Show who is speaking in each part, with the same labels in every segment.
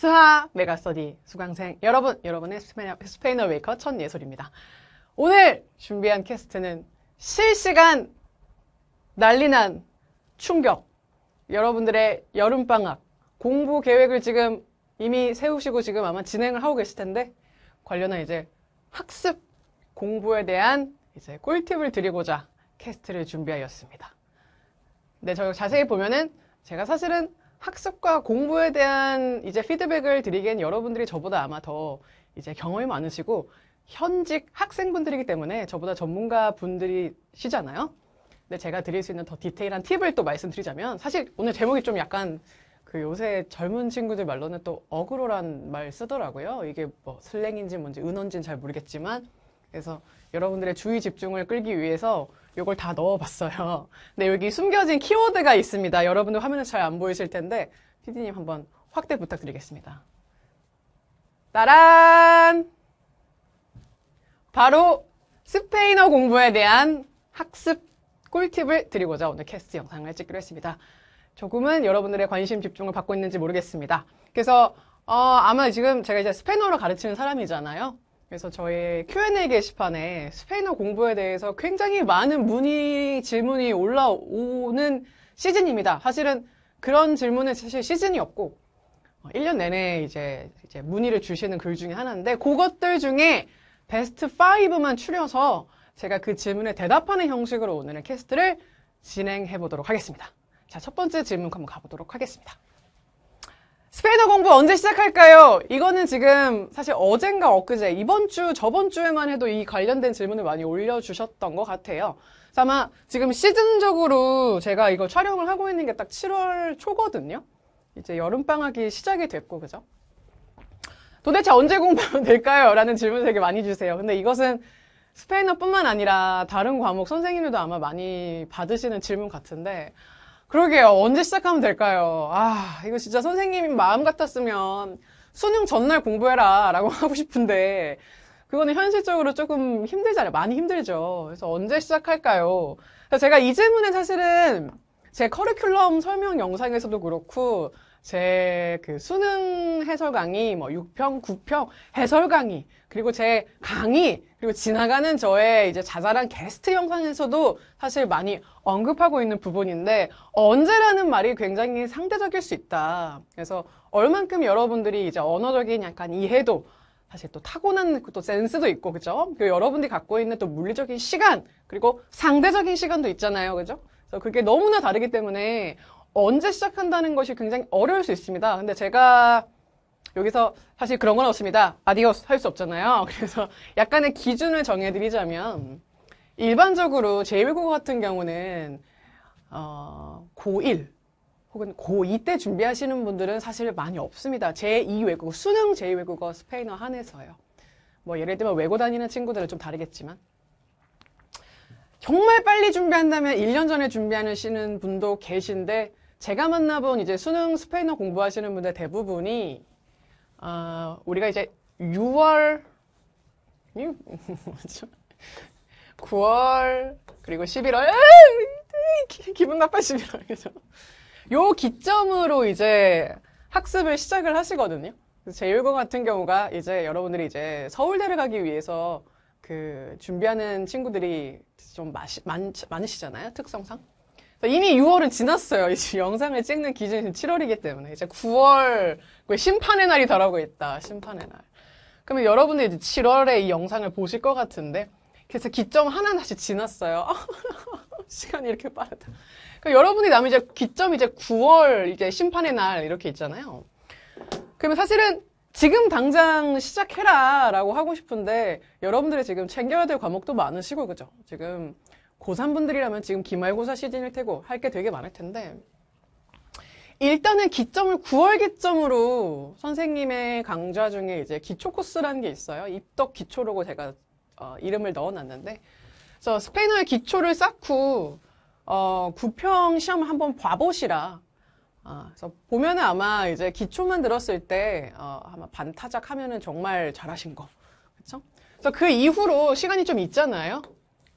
Speaker 1: 스하 메가스터디 수강생 여러분, 여러분의 스페인어 웨이커 첫예솔입니다 오늘 준비한 캐스트는 실시간 난리난 충격 여러분들의 여름방학 공부 계획을 지금 이미 세우시고 지금 아마 진행을 하고 계실 텐데 관련한 이제 학습 공부에 대한 이제 꿀팁을 드리고자 캐스트를 준비하였습니다. 네, 저 자세히 보면은 제가 사실은 학습과 공부에 대한 이제 피드백을 드리기엔 여러분들이 저보다 아마 더 이제 경험이 많으시고 현직 학생분들이기 때문에 저보다 전문가 분들이시잖아요. 근데 제가 드릴 수 있는 더 디테일한 팁을 또 말씀드리자면 사실 오늘 제목이 좀 약간 그 요새 젊은 친구들 말로는 또 어그로란 말 쓰더라고요. 이게 뭐 슬랭인지 뭔지 은언지는 잘 모르겠지만 그래서 여러분들의 주의 집중을 끌기 위해서 이걸 다 넣어봤어요. 근데 여기 숨겨진 키워드가 있습니다. 여러분들 화면에 잘 안 보이실 텐데 PD님 한번 확대 부탁드리겠습니다. 따란! 바로 스페인어 공부에 대한 학습 꿀팁을 드리고자 오늘 캐스트 영상을 찍기로 했습니다. 조금은 여러분들의 관심 집중을 받고 있는지 모르겠습니다. 그래서 어, 아마 지금 제가 이제 스페인어를 가르치는 사람이잖아요. 그래서 저희 Q&A 게시판에 스페인어 공부에 대해서 굉장히 많은 문의, 질문이 올라오는 시즌입니다. 사실은 그런 질문은 사실 시즌이 없고, 1년 어, 내내 이제, 이제 문의를 주시는 글 중에 하나인데, 그것들 중에 베스트 5만 추려서 제가 그 질문에 대답하는 형식으로 오늘의 캐스트를 진행해 보도록 하겠습니다. 자, 첫 번째 질문 한번 가보도록 하겠습니다. 스페인어 공부 언제 시작할까요? 이거는 지금 사실 어젠가 엊그제 이번 주 저번 주에만 해도 이 관련된 질문을 많이 올려주셨던 것 같아요. 아마 지금 시즌적으로 제가 이거 촬영을 하고 있는 게 딱 7월 초거든요. 이제 여름방학이 시작이 됐고 그죠? 도대체 언제 공부하면 될까요? 라는 질문 을 되게 많이 주세요. 근데 이것은 스페인어뿐만 아니라 다른 과목 선생님들도 아마 많이 받으시는 질문 같은데 그러게요. 언제 시작하면 될까요? 아, 이거 진짜 선생님 마음 같았으면 수능 전날 공부해라 라고 하고 싶은데 그거는 현실적으로 조금 힘들잖아요. 많이 힘들죠. 그래서 언제 시작할까요? 제가 이 질문에 사실은 제 커리큘럼 설명 영상에서도 그렇고 제그 수능 해설 강의, 뭐 6평, 9평 해설 강의, 그리고 제 강의, 그리고 지나가는 저의 이제 자잘한 게스트 영상에서도 사실 많이 언급하고 있는 부분인데 언제라는 말이 굉장히 상대적일 수 있다. 그래서 얼만큼 여러분들이 이제 언어적인 약간 이해도 사실 또 타고난 또 센스도 있고 그죠? 그 여러분들이 갖고 있는 또 물리적인 시간 그리고 상대적인 시간도 있잖아요, 그죠? 그래서 그게 너무나 다르기 때문에 언제 시작한다는 것이 굉장히 어려울 수 있습니다. 근데 제가 여기서 사실 그런 건 없습니다. 아디오스 할 수 없잖아요. 그래서 약간의 기준을 정해드리자면 일반적으로 제1국어 같은 경우는 어, 고1 혹은 고2 때 준비하시는 분들은 사실 많이 없습니다. 제2외국어, 수능 제2외국어 스페인어 한에서요. 뭐 예를 들면 외고 다니는 친구들은 좀 다르겠지만 정말 빨리 준비한다면 1년 전에 준비하시는 분도 계신데 제가 만나본 이제 수능 스페인어 공부하시는 분들 대부분이 어, 우리가 이제 6월 9월 그리고 11월 기분 나빠 11월 그죠? 요 기점으로 이제 학습을 시작을 하시거든요. 제1권 같은 경우가 이제 여러분들이 이제 서울대를 가기 위해서 그 준비하는 친구들이 좀 마시, 많, 많으시잖아요. 특성상. 이미 6월은 지났어요. 이제 영상을 찍는 기준이 7월이기 때문에 이제 9월 심판의 날이 다라고 있다. 심판의 날. 그러면 여러분이 이제 7월에 이 영상을 보실 것 같은데 그래서 기점 하나 다시 지났어요. 시간이 이렇게 빠르다. 그럼 여러분이 남이 이제 기점 이제 9월 이제 심판의 날 이렇게 있잖아요. 그러면 사실은 지금 당장 시작해라 라고 하고 싶은데 여러분들이 지금 챙겨야 될 과목도 많으시고 그죠? 지금 고3분들이라면 지금 기말고사 시즌일 테고 할 게 되게 많을 텐데 일단은 기점을 9월 기점으로 선생님의 강좌 중에 이제 기초 코스라는 게 있어요. 입덕 기초라고 제가 어, 이름을 넣어놨는데 그래서 스페인어의 기초를 쌓고 어, 구평 시험을 한번 봐보시라. 어, 그래서 보면은 아마 이제 기초만 들었을 때 어, 아마 반타작 하면은 정말 잘하신 거, 그렇죠? 그래서 그 이후로 시간이 좀 있잖아요.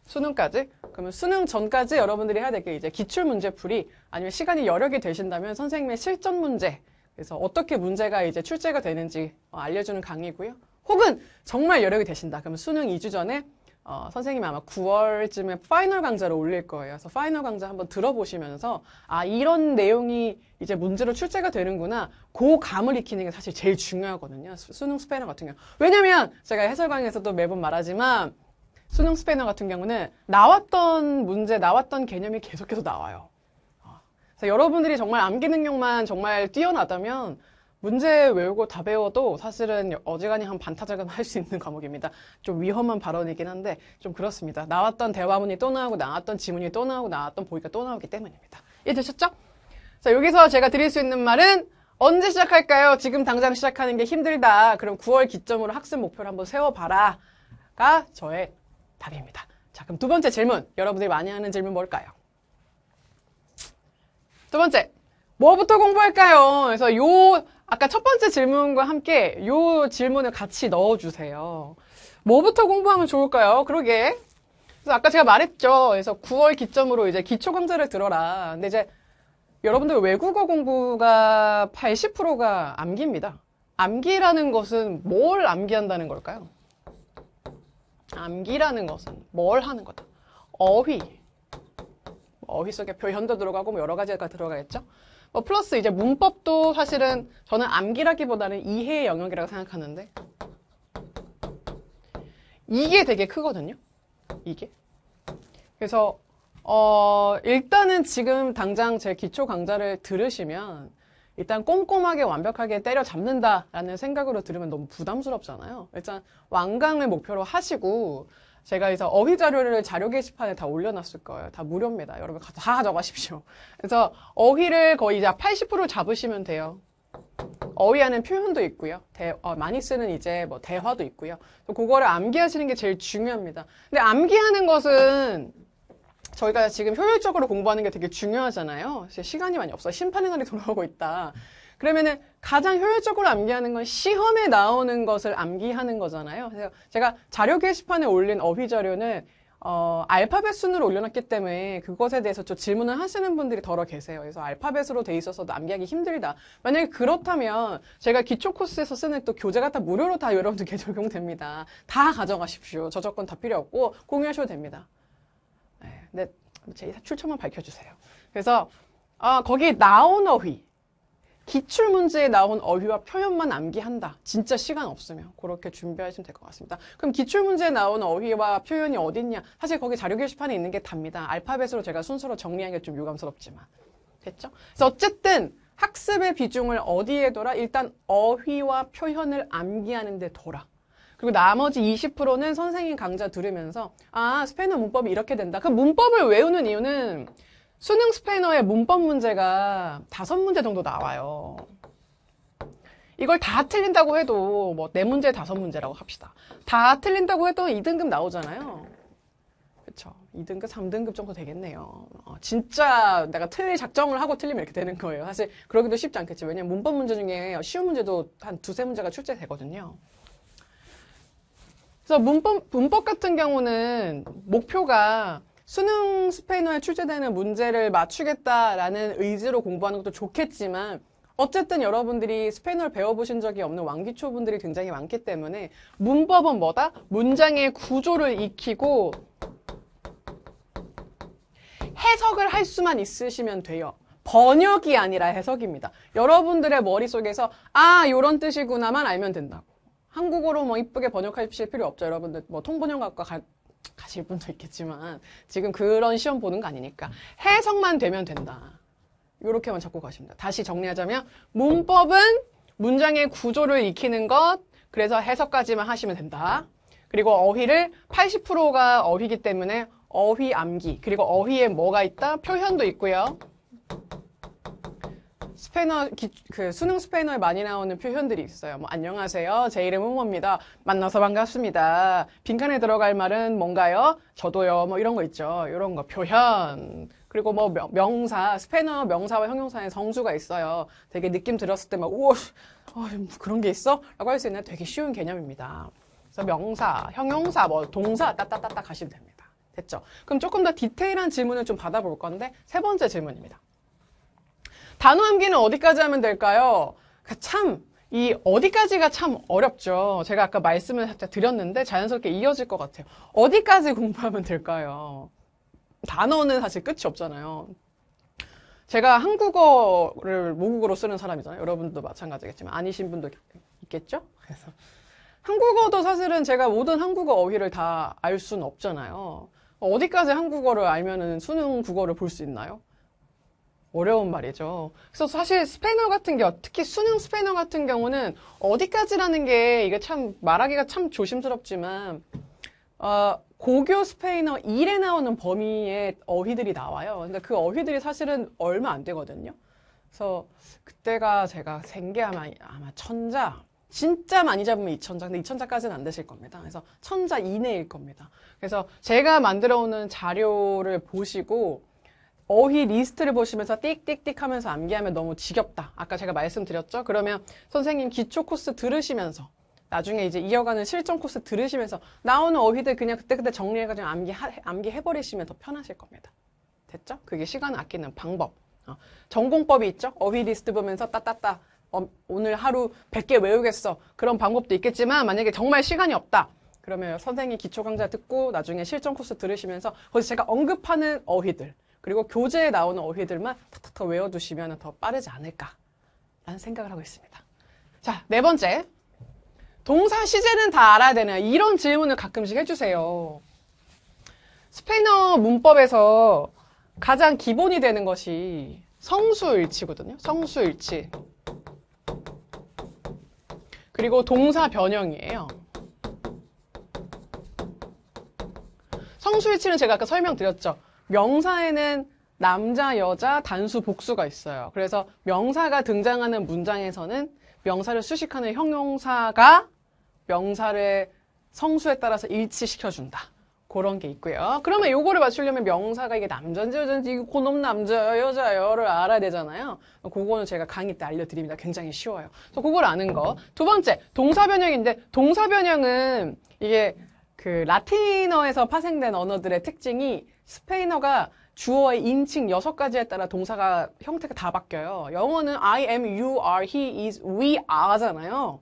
Speaker 1: 수능까지? 그러면 수능 전까지 여러분들이 해야 될 게 이제 기출 문제풀이 아니면 시간이 여력이 되신다면 선생님의 실전 문제 그래서 어떻게 문제가 이제 출제가 되는지 어, 알려주는 강의고요. 혹은 정말 여력이 되신다. 그러면 수능 2주 전에 어, 선생님이 아마 9월쯤에 파이널 강좌를 올릴 거예요. 그래서 파이널 강좌 한번 들어보시면서 아 이런 내용이 이제 문제로 출제가 되는구나. 그 감을 익히는 게 사실 제일 중요하거든요. 수, 능 스페인어 같은 경우. 왜냐면 제가 해설 강의에서도 매번 말하지만 수능 스페인어 같은 경우는 나왔던 문제, 나왔던 개념이 계속해서 나와요. 아, 그래서 여러분들이 정말 암기 능력만 정말 뛰어나다면 문제 외우고 다 배워도 사실은 어지간히 한 반타작은 할 수 있는 과목입니다. 좀 위험한 발언이긴 한데 좀 그렇습니다. 나왔던 대화문이 또 나오고 나왔던 지문이 또 나오고 나왔던 보기가 또 나오기 때문입니다. 이해되셨죠? 자 여기서 제가 드릴 수 있는 말은 언제 시작할까요? 지금 당장 시작하는 게 힘들다. 그럼 9월 기점으로 학습 목표를 한번 세워봐라. 가 저의 답입니다. 자, 그럼 두 번째 질문. 여러분들이 많이 하는 질문 뭘까요? 두 번째. 뭐부터 공부할까요? 그래서 요, 아까 첫 번째 질문과 함께 요 질문을 같이 넣어주세요. 뭐부터 공부하면 좋을까요? 그러게. 그래서 아까 제가 말했죠. 그래서 9월 기점으로 이제 기초 강좌를 들어라. 근데 이제 여러분들 외국어 공부가 80%가 암기입니다. 암기라는 것은 뭘 암기한다는 걸까요? 암기라는 것은 뭘 하는 거다. 어휘. 뭐 어휘 속에 표현도 들어가고 뭐 여러 가지가 들어가겠죠. 뭐 플러스 이제 문법도 사실은 저는 암기라기보다는 이해의 영역이라고 생각하는데 이게 되게 크거든요. 이게. 그래서 어 일단은 지금 당장 제 기초 강좌를 들으시면 일단 꼼꼼하게 완벽하게 때려잡는다라는 생각으로 들으면 너무 부담스럽잖아요. 일단 완강을 목표로 하시고 제가 그래서 어휘 자료를 자료 게시판에 다 올려놨을 거예요. 다 무료입니다. 여러분 가서 다 가져가십시오. 그래서 어휘를 거의 이제 80% 잡으시면 돼요. 어휘하는 표현도 있고요. 대, 어, 많이 쓰는 이제 뭐 대화도 있고요. 그거를 암기하시는 게 제일 중요합니다. 근데 암기하는 것은 저희가 지금 효율적으로 공부하는 게 되게 중요하잖아요. 시간이 많이 없어. 심판의 날이 돌아오고 있다. 그러면은 가장 효율적으로 암기하는 건 시험에 나오는 것을 암기하는 거잖아요. 그래서 제가 자료 게시판에 올린 어휘 자료는 어, 알파벳 순으로 올려놨기 때문에 그것에 대해서 좀 질문을 하시는 분들이 더러 계세요. 그래서 알파벳으로 돼 있어서 도암기하기 힘들다. 만약에 그렇다면 제가 기초 코스에서 쓰는 또 교재가 다 무료로 다 여러분들께 적용됩니다. 다 가져가십시오. 저작권 다 필요 없고 공유하셔도 됩니다. 네, 제 출처만 밝혀주세요. 그래서 아, 거기 나온 어휘, 기출문제에 나온 어휘와 표현만 암기한다. 진짜 시간 없으면 그렇게 준비하시면 될 것 같습니다. 그럼 기출문제에 나온 어휘와 표현이 어딨냐? 사실 거기 자료 게시판에 있는 게 답니다. 알파벳으로 제가 순서로 정리하는게 좀 유감스럽지만. 됐죠? 그래서 어쨌든 학습의 비중을 어디에 둬라? 일단 어휘와 표현을 암기하는 데 둬라. 그리고 나머지 20%는 선생님 강좌 들으면서 아 스페인어 문법이 이렇게 된다. 그 문법을 외우는 이유는 수능 스페인어의 문법 문제가 다섯 문제 정도 나와요. 이걸 다 틀린다고 해도 뭐 네 문제 다섯 문제라고 합시다. 다 틀린다고 해도 2등급 나오잖아요. 그렇죠. 2등급, 3등급 정도 되겠네요. 어, 진짜 내가 틀릴 작정을 하고 틀리면 이렇게 되는 거예요. 사실 그러기도 쉽지 않겠지. 왜냐면 문법 문제 중에 쉬운 문제도 한 두세 문제가 출제되거든요. 그래서 문법, 문법 같은 경우는 목표가 수능 스페인어에 출제되는 문제를 맞추겠다라는 의지로 공부하는 것도 좋겠지만 어쨌든 여러분들이 스페인어를 배워보신 적이 없는 왕기초 분들이 굉장히 많기 때문에 문법은 뭐다? 문장의 구조를 익히고 해석을 할 수만 있으시면 돼요. 번역이 아니라 해석입니다. 여러분들의 머릿속에서 아, 요런 뜻이구나만 알면 된다고. 한국어로 뭐 이쁘게 번역하실 필요 없죠. 여러분들 뭐 통번역학과 가, 가실 분도 있겠지만 지금 그런 시험 보는 거 아니니까 해석만 되면 된다. 이렇게만 잡고 가십니다. 다시 정리하자면 문법은 문장의 구조를 익히는 것 그래서 해석까지만 하시면 된다. 그리고 어휘를 80%가 어휘기 때문에 어휘 암기 그리고 어휘에 뭐가 있다? 표현도 있고요. 스페너 기, 그 수능 스페너에 많이 나오는 표현들이 있어요. 뭐 안녕하세요. 제 이름은 뭡니다 만나서 반갑습니다. 빈칸에 들어갈 말은 뭔가요? 저도요. 뭐 이런 거 있죠. 이런 거 표현. 그리고 뭐 명, 사스페너 명사와 형용사의 성수가 있어요. 되게 느낌 들었을 때 막 우와 어, 그런 게 있어? 라고 할 수 있는 되게 쉬운 개념입니다. 그래서 명사, 형용사, 뭐 동사 따따따따 가시면 됩니다. 됐죠? 그럼 조금 더 디테일한 질문을 좀 받아볼 건데 세 번째 질문입니다. 단어 암기는 어디까지 하면 될까요? 그러니까 참, 이 어디까지가 참 어렵죠. 제가 아까 말씀을 살짝 드렸는데 자연스럽게 이어질 것 같아요. 어디까지 공부하면 될까요? 단어는 사실 끝이 없잖아요. 제가 한국어를 모국어로 쓰는 사람이잖아요. 여러분도 마찬가지겠지만 아니신 분도 있겠죠? 그래서 한국어도 사실은 제가 모든 한국어 어휘를 다 알 수는 없잖아요. 어디까지 한국어를 알면 수능 국어를 볼 수 있나요? 어려운 말이죠. 그래서 사실 스페인어 같은 게 특히 수능 스페인어 같은 경우는 어디까지라는 게 이게 참 말하기가 참 조심스럽지만 어, 고교 스페인어 1에 나오는 범위의 어휘들이 나와요. 근데 그러니까 그 어휘들이 사실은 얼마 안 되거든요. 그래서 그때가 제가 생계 아마, 아마 천자, 진짜 많이 잡으면 2천자, 근데 2천자까지는 안 되실 겁니다. 그래서 천자 이내일 겁니다. 그래서 제가 만들어 오는 자료를 보시고 어휘 리스트를 보시면서 띡띡띡 하면서 암기하면 너무 지겹다. 아까 제가 말씀드렸죠? 그러면 선생님 기초 코스 들으시면서 나중에 이제 이어가는 실전 코스 들으시면서 나오는 어휘들 그냥 그때그때 정리해가지고 암기, 암기해버리시면 더 편하실 겁니다. 됐죠? 그게 시간 아끼는 방법. 어, 전공법이 있죠? 어휘 리스트 보면서 따따따 어, 오늘 하루 100개 외우겠어. 그런 방법도 있겠지만 만약에 정말 시간이 없다. 그러면 선생님 기초 강좌 듣고 나중에 실전 코스 들으시면서 거기서 제가 언급하는 어휘들 그리고 교재에 나오는 어휘들만 탁탁탁 외워두시면 더 빠르지 않을까라는 생각을 하고 있습니다. 자, 네 번째. 동사 시제는 다 알아야 되나? 이런 질문을 가끔씩 해주세요. 스페인어 문법에서 가장 기본이 되는 것이 성수일치거든요. 성수일치. 그리고 동사 변형이에요. 성수일치는 제가 아까 설명드렸죠. 명사에는 남자, 여자, 단수, 복수가 있어요. 그래서 명사가 등장하는 문장에서는 명사를 수식하는 형용사가 명사를 성수에 따라서 일치시켜준다. 그런 게 있고요. 그러면 요거를 맞추려면 명사가 이게 남자인지 여자인지 고놈 남자요 여자여를 알아야 되잖아요. 그거는 제가 강의 때 알려드립니다. 굉장히 쉬워요. 그래서 그걸 아는 거. 두 번째 동사 변형인데 동사 변형은 이게 그 라틴어에서 파생된 언어들의 특징이 스페인어가 주어의 인칭 여섯 가지에 따라 동사가 형태가 다 바뀌어요. 영어는 I am, you are, he is, we are잖아요.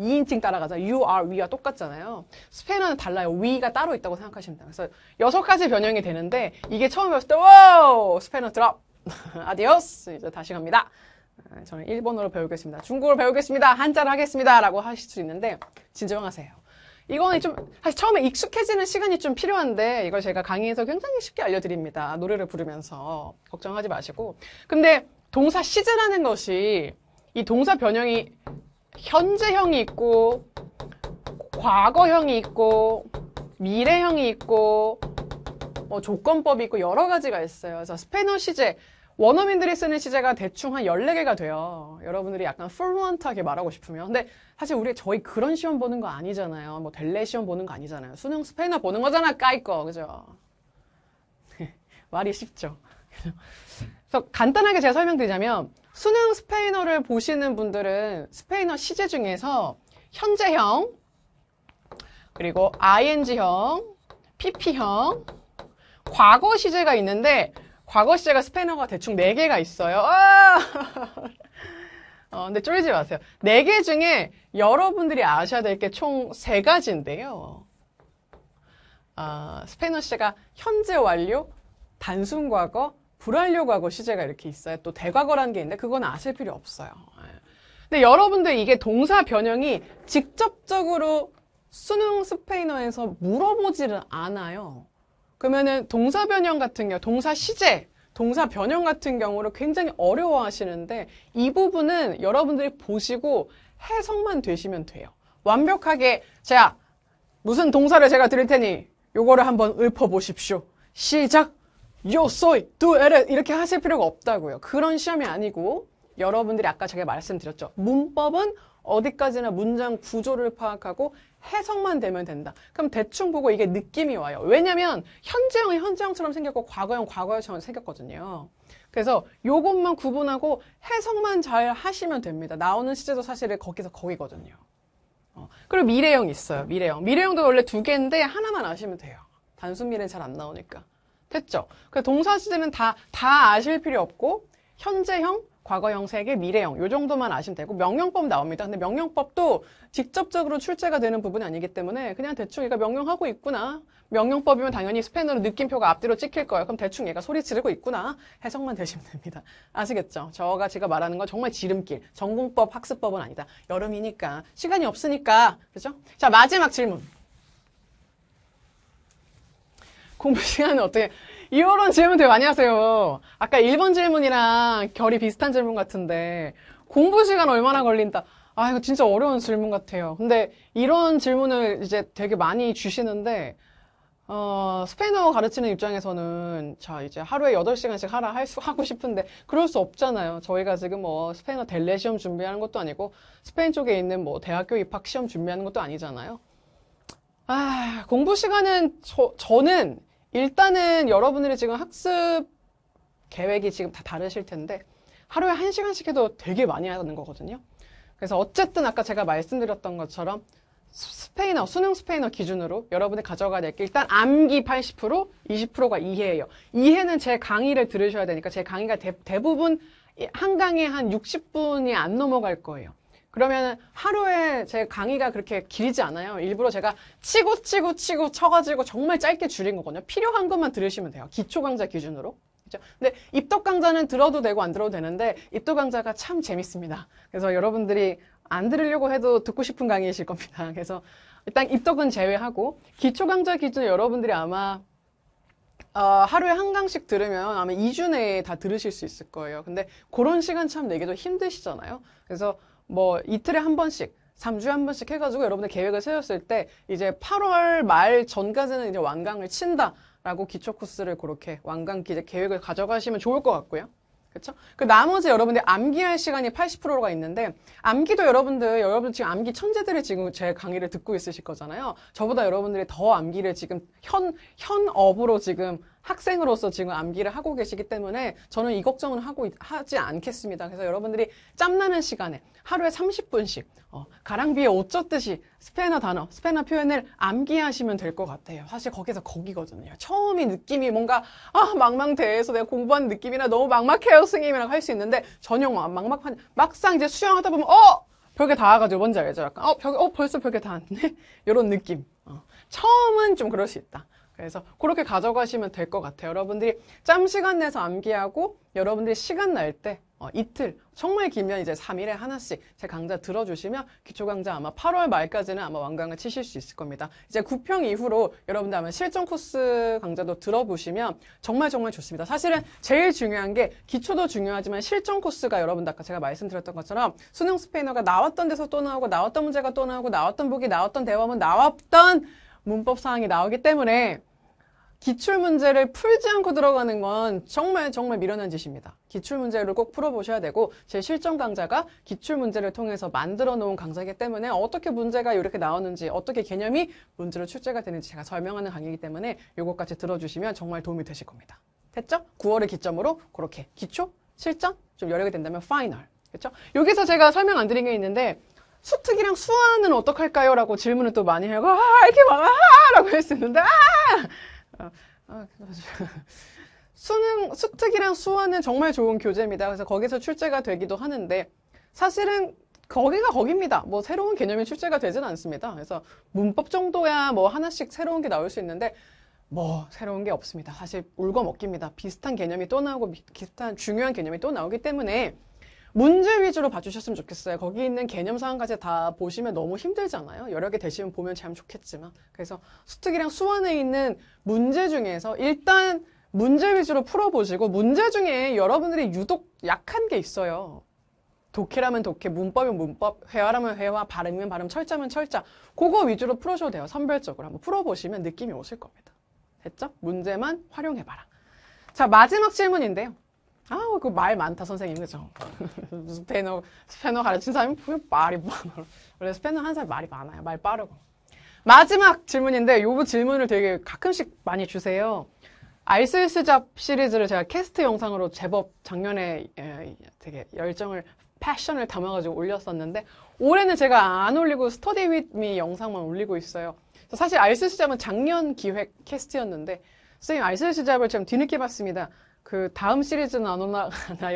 Speaker 1: 2인칭 따라가자. You are, we와 똑같잖아요. 스페인어는 달라요. we가 따로 있다고 생각하시면 돼요. 그래서 여섯 가지 변형이 되는데 이게 처음 배웠을 때 와우! 스페인어 드랍! 아디오스! 이제 다시 갑니다. 아, 저는 일본어로 배우겠습니다. 중국어로 배우겠습니다. 한자를 하겠습니다. 라고 하실 수 있는데 진정하세요. 이거는 좀 사실 처음에 익숙해지는 시간이 좀 필요한데 이걸 제가 강의에서 굉장히 쉽게 알려드립니다. 노래를 부르면서 걱정하지 마시고. 근데 동사 시즈라는 것이 이 동사 변형이 현재형이 있고 과거형이 있고 미래형이 있고 뭐 조건법이 있고 여러 가지가 있어요. 그래서 스페인 시제 원어민들이 쓰는 시제가 대충 한 14개가 돼요. 여러분들이 약간 풀루언트하게 말하고 싶으면. 근데 사실 우리 저희 그런 시험 보는 거 아니잖아요. 뭐 델레 시험 보는 거 아니잖아요. 수능 스페인어 보는 거잖아, 까이 거. 그죠? 말이 쉽죠. 그래서 간단하게 제가 설명드리자면 수능 스페인어를 보시는 분들은 스페인어 시제 중에서 현재형, 그리고 ing형, pp형, 과거 시제가 있는데 과거 시제가 스페인어가 대충 4개가 있어요. 아! 어, 근데 쫄지 마세요. 4개 중에 여러분들이 아셔야 될 게 총 3가지인데요. 아, 스페인어 시제가 현재 완료, 단순 과거, 불완료 과거 시제가 이렇게 있어요. 또 대과거라는 게 있는데 그건 아실 필요 없어요. 예. 근데 여러분들 이게 동사 변형이 직접적으로 수능 스페인어에서 물어보지를 않아요. 그러면은 동사 변형 같은 경우, 동사 시제, 동사 변형 같은 경우를 굉장히 어려워 하시는데 이 부분은 여러분들이 보시고 해석만 되시면 돼요. 완벽하게 자, 무슨 동사를 제가 드릴 테니 요거를 한번 읊어보십시오. 시작! 요, 소이, 두, 에레 이렇게 하실 필요가 없다고요. 그런 시험이 아니고 여러분들이 아까 제가 말씀드렸죠. 문법은 어디까지나 문장 구조를 파악하고 해석만 되면 된다. 그럼 대충 보고 이게 느낌이 와요. 왜냐면 현재형이 현재형처럼 생겼고 과거형 과거형처럼 생겼거든요. 그래서 요것만 구분하고 해석만 잘 하시면 됩니다. 나오는 시제도 사실은 거기서 거기거든요. 어. 그리고 미래형 있어요. 미래형. 미래형도 원래 두 개인데 하나만 아시면 돼요. 단순 미래는 잘 안 나오니까. 됐죠? 그 동사 시제는 다, 다 아실 필요 없고 현재형, 과거형 세계, 미래형 요 정도만 아시면 되고 명령법 나옵니다. 근데 명령법도 직접적으로 출제가 되는 부분이 아니기 때문에 그냥 대충 얘가 명령하고 있구나. 명령법이면 당연히 스패너로 느낌표가 앞뒤로 찍힐 거예요. 그럼 대충 얘가 소리 지르고 있구나. 해석만 되시면 됩니다. 아시겠죠? 저가 제가 말하는 건 정말 지름길. 전공법, 학습법은 아니다. 여름이니까. 시간이 없으니까. 그죠? 자, 마지막 질문. 공부 시간은 어떻게... 이런 질문 되게 많이 하세요. 아까 1번 질문이랑 결이 비슷한 질문 같은데 공부 시간 얼마나 걸린다. 아 이거 진짜 어려운 질문 같아요. 근데 이런 질문을 이제 되게 많이 주시는데 어, 스페인어 가르치는 입장에서는 자 이제 하루에 8시간씩 하라 할 수, 하고 싶은데 그럴 수 없잖아요. 저희가 지금 뭐 스페인어 델레 시험 준비하는 것도 아니고 스페인 쪽에 있는 뭐 대학교 입학 시험 준비하는 것도 아니잖아요. 아 공부 시간은 저, 저는 일단은 여러분들이 지금 학습 계획이 지금 다 다르실 텐데 하루에 한시간씩 해도 되게 많이 하는 거거든요. 그래서 어쨌든 아까 제가 말씀드렸던 것처럼 스페인어, 수능 스페인어 기준으로 여러분이 가져가야 될 게 일단 암기 80%, 20%가 이해예요. 이해는 제 강의를 들으셔야 되니까 제 강의가 대, 부분 한강의한 60분이 안 넘어갈 거예요. 그러면 하루에 제 강의가 그렇게 길지 않아요. 일부러 제가 치고 치고 치고 쳐가지고 정말 짧게 줄인 거거든요. 필요한 것만 들으시면 돼요. 기초 강좌 기준으로. 그렇죠? 근데 입덕 강좌는 들어도 되고 안 들어도 되는데 입덕 강좌가 참 재밌습니다. 그래서 여러분들이 안 들으려고 해도 듣고 싶은 강의이실 겁니다. 그래서 일단 입덕은 제외하고 기초 강좌 기준 여러분들이 아마 어, 하루에 한 강씩 들으면 아마 2주 내에 다 들으실 수 있을 거예요. 근데 그런 시간 참 내기도 힘드시잖아요. 그래서 뭐 이틀에 한 번씩 3주에 한 번씩 해가지고 여러분의 계획을 세웠을 때 이제 8월 말 전까지는 이제 완강을 친다라고 기초 코스를 그렇게 완강 기제 계획을 가져가시면 좋을 것 같고요. 그렇죠? 그 나머지 여러분들 암기할 시간이 80%가 있는데 암기도 여러분들 여러분 지금 암기 천재들이 지금 제 강의를 듣고 있으실 거잖아요. 저보다 여러분들이 더 암기를 지금 현 현업으로 지금 학생으로서 지금 암기를 하고 계시기 때문에 저는 이 걱정은 하고 하지 않겠습니다. 그래서 여러분들이 짬나는 시간에 하루에 30분씩 어, 가랑비에 옷 젖듯이 스페인어 단어, 스페인어 표현을 암기하시면 될 것 같아요. 사실 거기서 거기거든요. 처음이 느낌이 뭔가 아 망망대해서 내가 공부한 느낌이나 너무 막막해요 선생님이라고 할 수 있는데 전용 막막한 막상 이제 수영하다 보면 어 벽에 닿아가지고 뭔지 알죠? 약간 어, 벽, 어 벌써 벽에 닿았네? 이런 느낌. 어. 처음은 좀 그럴 수 있다. 그래서 그렇게 가져가시면 될 것 같아요. 여러분들이 짬 시간 내서 암기하고 여러분들이 시간 날 때 어, 이틀, 정말 길면 이제 3일에 하나씩 제 강좌 들어주시면 기초강좌 아마 8월 말까지는 아마 완강을 치실 수 있을 겁니다. 이제 9평 이후로 여러분들 아마 실전 코스 강좌도 들어보시면 정말 정말 좋습니다. 사실은 제일 중요한 게 기초도 중요하지만 실전 코스가 여러분들 아까 제가 말씀드렸던 것처럼 수능 스페인어가 나왔던 데서 또 나오고 나왔던 문제가 또 나오고 나왔던 보기, 나왔던 대화문, 나왔던 문법 사항이 나오기 때문에 기출 문제를 풀지 않고 들어가는 건 정말 정말 미련한 짓입니다. 기출 문제를 꼭 풀어보셔야 되고 제 실전 강좌가 기출 문제를 통해서 만들어 놓은 강좌이기 때문에 어떻게 문제가 이렇게 나오는지 어떻게 개념이 문제로 출제가 되는지 제가 설명하는 강의이기 때문에 이것까지 들어주시면 정말 도움이 되실 겁니다. 됐죠? 9월을 기점으로 그렇게 기초, 실전, 좀 여력이 된다면 파이널. 그렇죠? 여기서 제가 설명 안 드린 게 있는데 수특이랑 수아는 어떡할까요? 라고 질문을 또 많이 하고 아 이렇게 많아! 라고 했었는데 아! 아, 아, 수능, 수특이랑 수화은 정말 좋은 교재입니다. 그래서 거기서 출제가 되기도 하는데 사실은 거기가 거기입니다. 뭐 새로운 개념이 출제가 되진 않습니다. 그래서 문법 정도야 뭐 하나씩 새로운 게 나올 수 있는데 뭐 새로운 게 없습니다. 사실 울고 먹깁니다. 비슷한 개념이 또 나오고 비슷한 중요한 개념이 또 나오기 때문에 문제 위주로 봐주셨으면 좋겠어요. 거기 있는 개념 사항까지 다 보시면 너무 힘들잖아요. 여러 개 되시면 보면 참 좋겠지만. 그래서 수특이랑 수원에 있는 문제 중에서 일단 문제 위주로 풀어보시고 문제 중에 여러분들이 유독 약한 게 있어요. 독해라면 독해, 문법이면 문법, 회화라면 회화, 발음이면 발음, 철자면 철자. 그거 위주로 풀어줘도 돼요. 선별적으로 한번 풀어보시면 느낌이 오실 겁니다. 됐죠? 문제만 활용해봐라. 자, 마지막 질문인데요. 아우 그 말 많다 선생님 그죠? 스페인어 스페인어 가르친 사람이 말이 많아. 뭐 원래 스페인어 한사람 말이 많아요. 말 빠르고. 마지막 질문인데 요거 질문을 되게 가끔씩 많이 주세요. 알쓸수잡 시리즈를 제가 캐스트 영상으로 제법 작년에 예, 되게 열정을 패션을 담아가지고 올렸었는데 올해는 제가 안 올리고 스터디 윗미 영상만 올리고 있어요. 사실 알쓸수잡은 작년 기획 캐스트였는데 선생님 알쓸수잡을 지금 뒤늦게 봤습니다. 그 다음 시리즈는 안오나요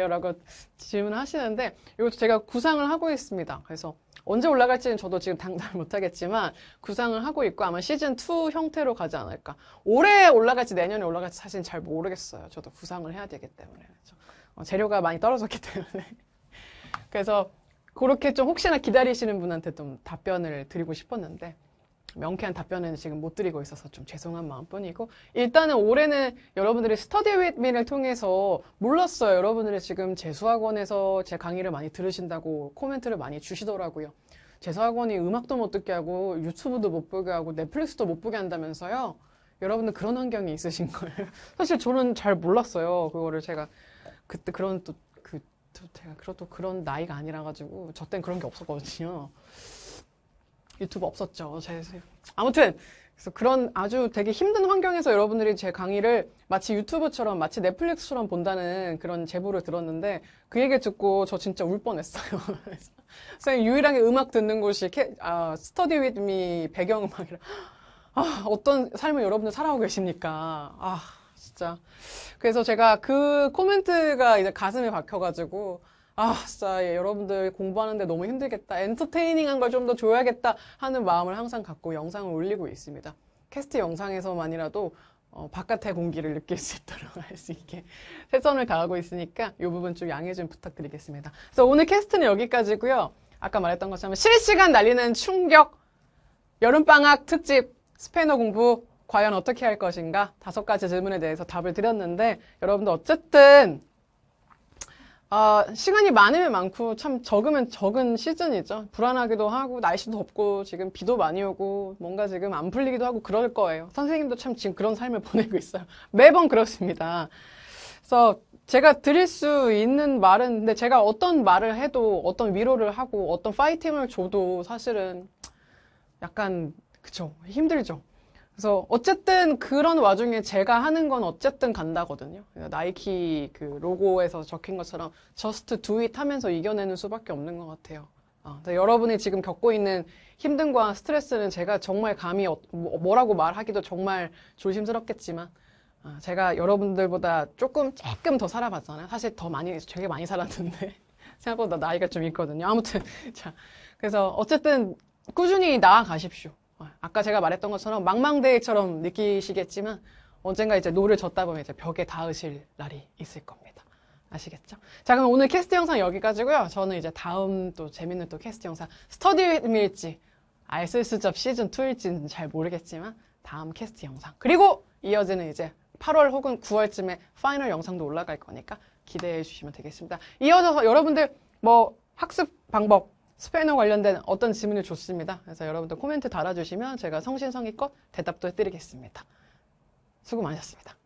Speaker 1: 라고 질문을 하시는데 이것도 제가 구상을 하고 있습니다. 그래서 언제 올라갈지는 저도 지금 당장 못하겠지만 구상을 하고 있고 아마 시즌2 형태로 가지 않을까. 올해 올라갈지 내년에 올라갈지 사실 잘 모르겠어요. 저도 구상을 해야 되기 때문에. 어, 재료가 많이 떨어졌기 때문에. 그래서 그렇게 좀 혹시나 기다리시는 분한테 좀 답변을 드리고 싶었는데 명쾌한 답변은 지금 못 드리고 있어서 좀 죄송한 마음뿐이고 일단은 올해는 여러분들이 스터디 윗미를 통해서 몰랐어요. 여러분들이 지금 재수학원에서 제 강의를 많이 들으신다고 코멘트를 많이 주시더라고요. 재수학원이 음악도 못 듣게 하고 유튜브도 못 보게 하고 넷플릭스도 못 보게 한다면서요. 여러분들 그런 환경이 있으신 거예요. 사실 저는 잘 몰랐어요. 그거를 제가 그때 그런 또그또 그, 제가 그래또 그런 나이가 아니라 가지고 저땐 그런 게 없었거든요. 유튜브 없었죠. 제, 아무튼 그래서 그런 아주 되게 힘든 환경에서 여러분들이 제 강의를 마치 유튜브처럼 마치 넷플릭스처럼 본다는 그런 제보를 들었는데 그 얘기 듣고 저 진짜 울 뻔했어요. 선생님 유일하게 음악 듣는 곳이 캐, 아, 스터디 위드미 배경음악이라 아, 어떤 삶을 여러분들 살아오고 계십니까? 아 진짜 그래서 제가 그 코멘트가 이제 가슴에 박혀가지고 아 진짜 예, 여러분들 공부하는데 너무 힘들겠다 엔터테이닝한 걸 좀 더 줘야겠다 하는 마음을 항상 갖고 영상을 올리고 있습니다 캐스트 영상에서만이라도 어, 바깥의 공기를 느낄 수 있도록 할 수 있게 최선을 다하고 있으니까 이 부분 좀 양해 좀 부탁드리겠습니다 그래서 오늘 캐스트는 여기까지고요 아까 말했던 것처럼 실시간 날리는 충격 여름방학 특집 스페인어 공부 과연 어떻게 할 것인가 다섯 가지 질문에 대해서 답을 드렸는데 여러분도 어쨌든 아, 시간이 많으면 많고 참 적으면 적은 시즌이죠. 불안하기도 하고 날씨도 덥고 지금 비도 많이 오고 뭔가 지금 안 풀리기도 하고 그럴 거예요. 선생님도 참 지금 그런 삶을 보내고 있어요. 매번 그렇습니다. 그래서 제가 드릴 수 있는 말은 근데 제가 어떤 말을 해도 어떤 위로를 하고 어떤 파이팅을 줘도 사실은 약간 그쵸 힘들죠. 그래서 어쨌든 그런 와중에 제가 하는 건 어쨌든 간다거든요. 나이키 그 로고에서 적힌 것처럼 just do it 하면서 이겨내는 수밖에 없는 것 같아요. 아, 여러분이 지금 겪고 있는 힘듦과 스트레스는 제가 정말 감히 어, 뭐, 뭐라고 말하기도 정말 조심스럽겠지만 아, 제가 여러분들보다 조금 조금 더 살아봤잖아요. 사실 더 많이 되게 많이 살았는데 생각보다 나이가 좀 있거든요. 아무튼 자 그래서 어쨌든 꾸준히 나아가십시오. 아까 제가 말했던 것처럼 망망대해처럼 느끼시겠지만 언젠가 이제 노를 젓다 보면 이제 벽에 닿으실 날이 있을 겁니다. 아시겠죠? 자 그럼 오늘 캐스트 영상 여기까지고요. 저는 이제 다음 또 재밌는 또 캐스트 영상 스터디 일지 알쓸수접 시즌 2일지는 잘 모르겠지만 다음 캐스트 영상 그리고 이어지는 이제 8월 혹은 9월쯤에 파이널 영상도 올라갈 거니까 기대해 주시면 되겠습니다. 이어져서 여러분들 뭐 학습 방법 스페인어 관련된 어떤 질문을 좋습니다 그래서 여러분들 코멘트 달아주시면 제가 성신성의껏 대답도 해드리겠습니다. 수고 많으셨습니다.